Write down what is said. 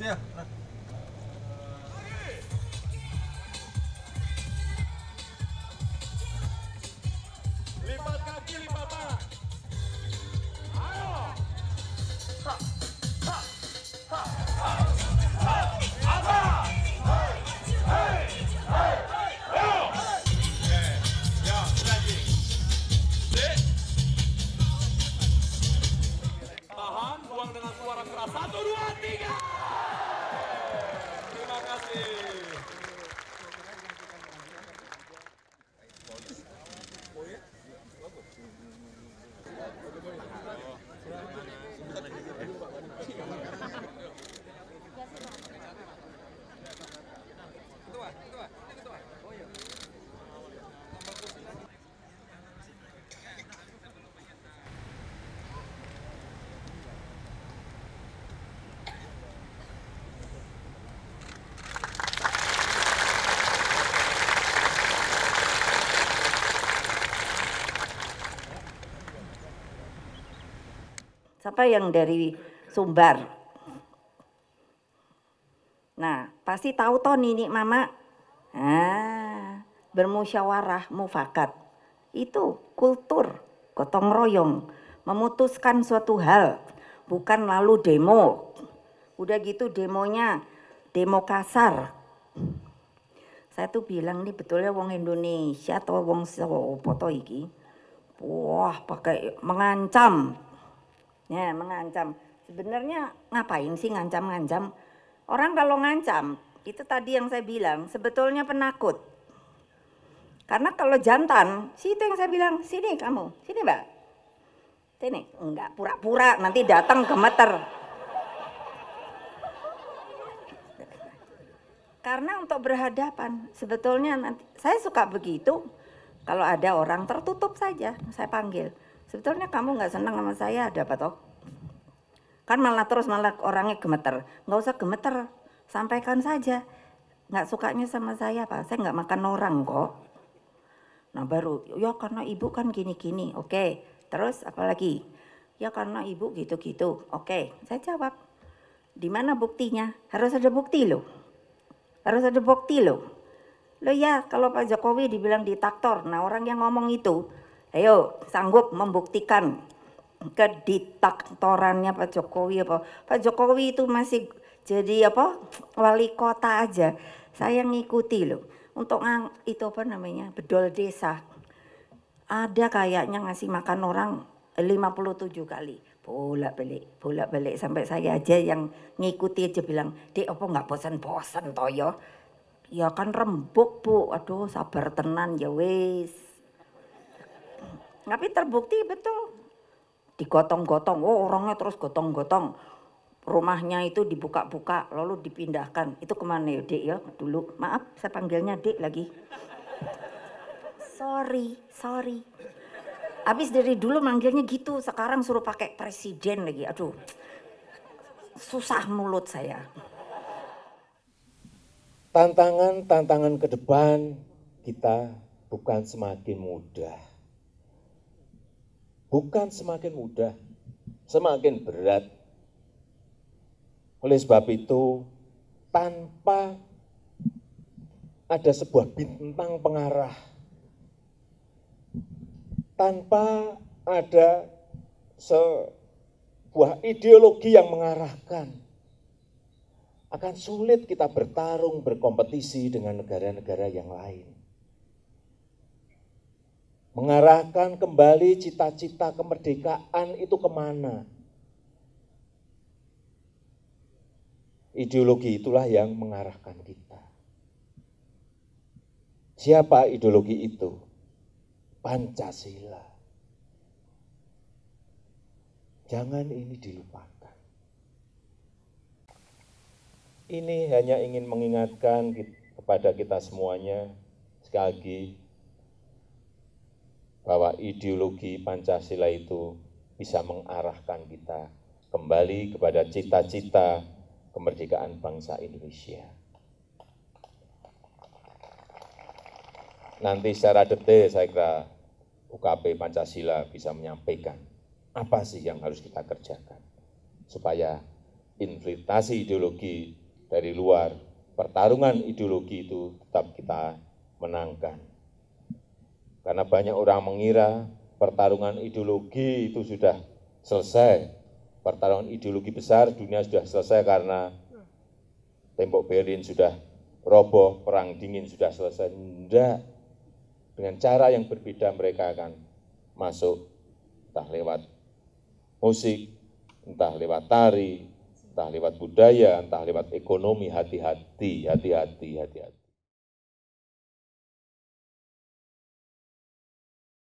这样，来。siapa yang dari Sumbar? Nah, pasti tahu toh Nini Mama. Ah, bermusyawarah mufakat. Itu kultur gotong royong, memutuskan suatu hal, bukan lalu demo. Udah gitu demonya demo kasar. Saya tuh bilang nih betulnya wong Indonesia atau wong Sopo iki. Wah, pakai mengancam Ya, mengancam. Sebenarnya ngapain sih ngancam-ngancam? Orang kalau ngancam, itu tadi yang saya bilang, sebetulnya penakut. Karena kalau jantan, si itu yang saya bilang, sini kamu, sini mbak. Sini, enggak, pura-pura, nanti datang gemeter. Karena untuk berhadapan, sebetulnya nanti, saya suka begitu, kalau ada orang tertutup saja, saya panggil. Sebetulnya kamu nggak senang sama saya, ada apa toh? kan malah terus malah orangnya gemeter nggak usah gemeter sampaikan saja nggak sukanya sama saya pak saya nggak makan orang kok nah baru ya karena ibu kan gini gini oke terus apalagi ya karena ibu gitu gitu oke saya jawab di mana buktinya harus ada bukti loh harus ada bukti loh lo ya, kalau Pak Jokowi dibilang ditaktor, nah orang yang ngomong itu, ayo sanggup membuktikan keditaktorannya Pak Jokowi apa Pak Jokowi itu masih jadi apa wali kota aja saya ngikuti loh untuk ngang, itu apa namanya bedol desa ada kayaknya ngasih makan orang 57 kali bolak balik bolak balik sampai saya aja yang ngikuti aja bilang dek apa nggak bosan bosan toyo ya? ya kan rembuk bu aduh sabar tenan ya wes tapi terbukti betul digotong-gotong, oh orangnya terus gotong-gotong. Rumahnya itu dibuka-buka, lalu dipindahkan. Itu kemana ya, Dek ya? Dulu, maaf, saya panggilnya Dek lagi. Sorry, sorry. Habis dari dulu manggilnya gitu, sekarang suruh pakai presiden lagi. Aduh, susah mulut saya. Tantangan-tantangan ke depan kita bukan semakin mudah bukan semakin mudah, semakin berat. Oleh sebab itu, tanpa ada sebuah bintang pengarah, tanpa ada sebuah ideologi yang mengarahkan, akan sulit kita bertarung berkompetisi dengan negara-negara yang lain. Mengarahkan kembali cita-cita kemerdekaan itu kemana? Ideologi itulah yang mengarahkan kita. Siapa ideologi itu? Pancasila. Jangan ini dilupakan. Ini hanya ingin mengingatkan kepada kita semuanya sekali lagi bahwa ideologi Pancasila itu bisa mengarahkan kita kembali kepada cita-cita kemerdekaan bangsa Indonesia. Nanti secara detail saya kira UKP Pancasila bisa menyampaikan apa sih yang harus kita kerjakan supaya infiltrasi ideologi dari luar, pertarungan ideologi itu tetap kita menangkan karena banyak orang mengira pertarungan ideologi itu sudah selesai. Pertarungan ideologi besar dunia sudah selesai karena tembok Berlin sudah roboh, perang dingin sudah selesai. Tidak. Dengan cara yang berbeda mereka akan masuk entah lewat musik, entah lewat tari, entah lewat budaya, entah lewat ekonomi, hati-hati, hati-hati, hati-hati.